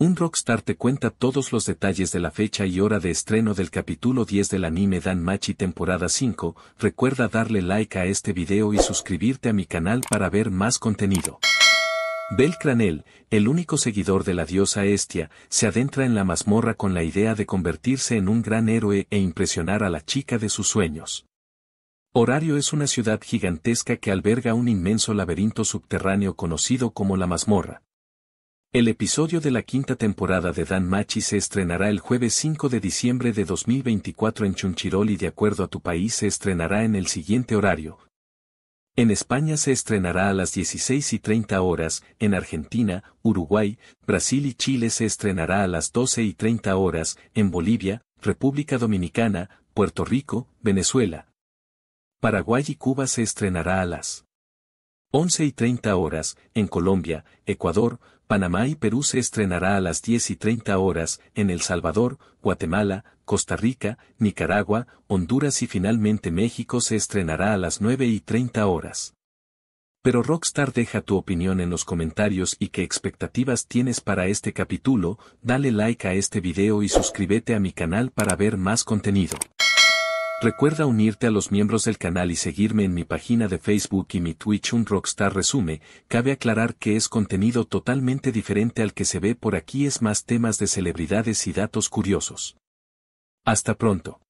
Un rockstar te cuenta todos los detalles de la fecha y hora de estreno del capítulo 10 del anime Dan Machi temporada 5, recuerda darle like a este video y suscribirte a mi canal para ver más contenido. Bel Cranel, el único seguidor de la diosa Estia, se adentra en la mazmorra con la idea de convertirse en un gran héroe e impresionar a la chica de sus sueños. Horario es una ciudad gigantesca que alberga un inmenso laberinto subterráneo conocido como la mazmorra. El episodio de la quinta temporada de Dan Machi se estrenará el jueves 5 de diciembre de 2024 en Chunchirol y de acuerdo a tu país se estrenará en el siguiente horario. En España se estrenará a las 16 y 30 horas, en Argentina, Uruguay, Brasil y Chile se estrenará a las 12 y 30 horas, en Bolivia, República Dominicana, Puerto Rico, Venezuela. Paraguay y Cuba se estrenará a las 11 y 30 horas, en Colombia, Ecuador, Panamá y Perú se estrenará a las 10 y 30 horas, en El Salvador, Guatemala, Costa Rica, Nicaragua, Honduras y finalmente México se estrenará a las 9 y 30 horas. Pero Rockstar deja tu opinión en los comentarios y qué expectativas tienes para este capítulo, dale like a este video y suscríbete a mi canal para ver más contenido. Recuerda unirte a los miembros del canal y seguirme en mi página de Facebook y mi Twitch Un Rockstar Resume, cabe aclarar que es contenido totalmente diferente al que se ve por aquí es más temas de celebridades y datos curiosos. Hasta pronto.